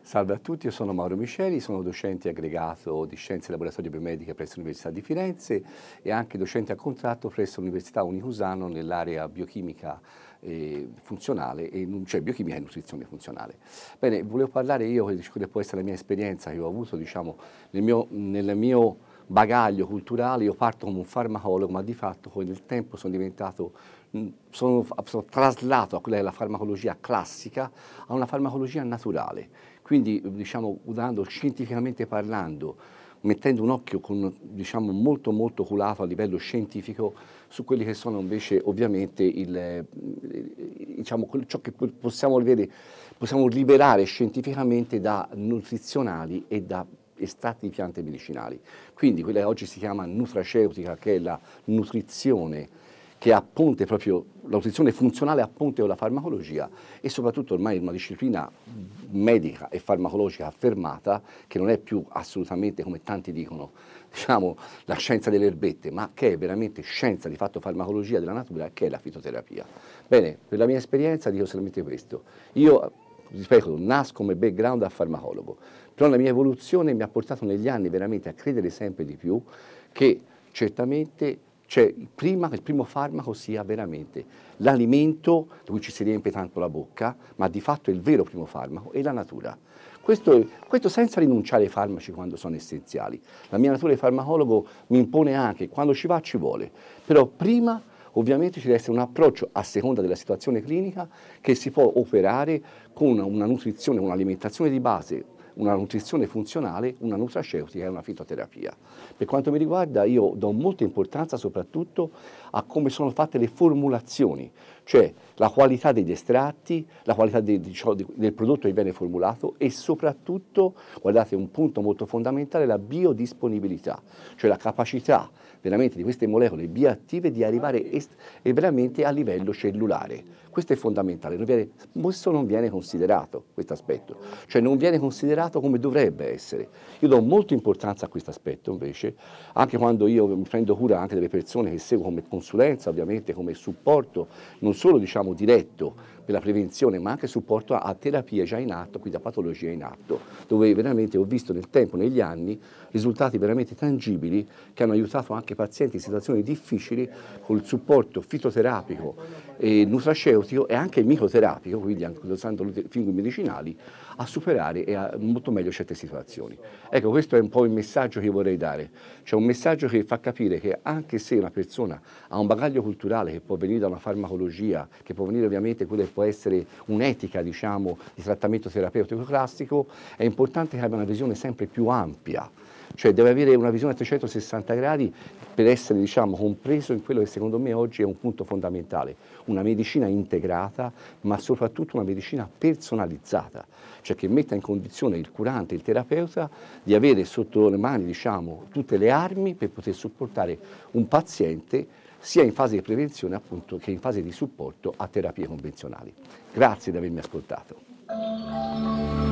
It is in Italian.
Salve a tutti, io sono Mauro Misceli, sono docente aggregato di Scienze e Laboratorio Biomediche presso l'Università di Firenze e anche docente a contratto presso l'Università Unicusano nell'area biochimica eh, funzionale, e, cioè biochimica e nutrizione funzionale. Bene, volevo parlare io di quella che può essere la mia esperienza che ho avuto diciamo, nel mio, nel mio bagaglio culturale, io parto come un farmacologo, ma di fatto con il tempo sono diventato, sono, sono traslato a quella che è la farmacologia classica, a una farmacologia naturale. Quindi, diciamo, usando scientificamente parlando, mettendo un occhio con, diciamo, molto molto culato a livello scientifico su quelli che sono invece ovviamente il, diciamo, ciò che possiamo, vedere, possiamo liberare scientificamente da nutrizionali e da estratti di piante medicinali. Quindi quella che oggi si chiama nutraceutica, che è la nutrizione che è ponte proprio, la nutrizione funzionale a ponte con la farmacologia e soprattutto ormai è una disciplina medica e farmacologica affermata che non è più assolutamente come tanti dicono, diciamo, la scienza delle erbette, ma che è veramente scienza di fatto farmacologia della natura che è la fitoterapia. Bene, per la mia esperienza dico solamente questo. Io ripeto, nasco come background da farmacologo, però la mia evoluzione mi ha portato negli anni veramente a credere sempre di più che certamente cioè, prima, il primo farmaco sia veramente l'alimento di cui ci si riempie tanto la bocca, ma di fatto il vero primo farmaco è la natura. Questo, questo, senza rinunciare ai farmaci quando sono essenziali. La mia natura di farmacologo mi impone anche, quando ci va ci vuole, però prima Ovviamente ci deve essere un approccio a seconda della situazione clinica che si può operare con una nutrizione, un'alimentazione di base, una nutrizione funzionale, una nutraceutica e una fitoterapia. Per quanto mi riguarda io do molta importanza soprattutto a come sono fatte le formulazioni, cioè la qualità degli estratti, la qualità de, de, de, del prodotto che viene formulato e soprattutto, guardate un punto molto fondamentale, la biodisponibilità, cioè la capacità veramente di queste molecole bioattive di arrivare ah, est- veramente a livello cellulare. Questo è fondamentale, non viene, questo non viene considerato, questo aspetto, cioè non viene considerato come dovrebbe essere. Io do molta importanza a questo aspetto invece, anche quando io mi prendo cura anche delle persone che seguo come consulenza, ovviamente come supporto, non solo diciamo diretto per la prevenzione, ma anche supporto a, a terapie già in atto, quindi a patologie in atto, dove veramente ho visto nel tempo, negli anni, risultati veramente tangibili che hanno aiutato anche pazienti in situazioni difficili col supporto fitoterapico e nutraceutico farmaceutico e anche il micoterapico, quindi anche usando funghi medicinali, a superare e a molto meglio certe situazioni. Ecco, questo è un po' il messaggio che vorrei dare, cioè un messaggio che fa capire che anche se una persona ha un bagaglio culturale che può venire da una farmacologia, che può venire ovviamente quella che può essere un'etica, diciamo, di trattamento terapeutico classico, è importante che abbia una visione sempre più ampia cioè deve avere una visione a 360 gradi per essere diciamo, compreso in quello che secondo me oggi è un punto fondamentale, una medicina integrata ma soprattutto una medicina personalizzata, cioè che metta in condizione il curante, il terapeuta di avere sotto le mani diciamo, tutte le armi per poter supportare un paziente sia in fase di prevenzione appunto, che in fase di supporto a terapie convenzionali. Grazie di avermi ascoltato.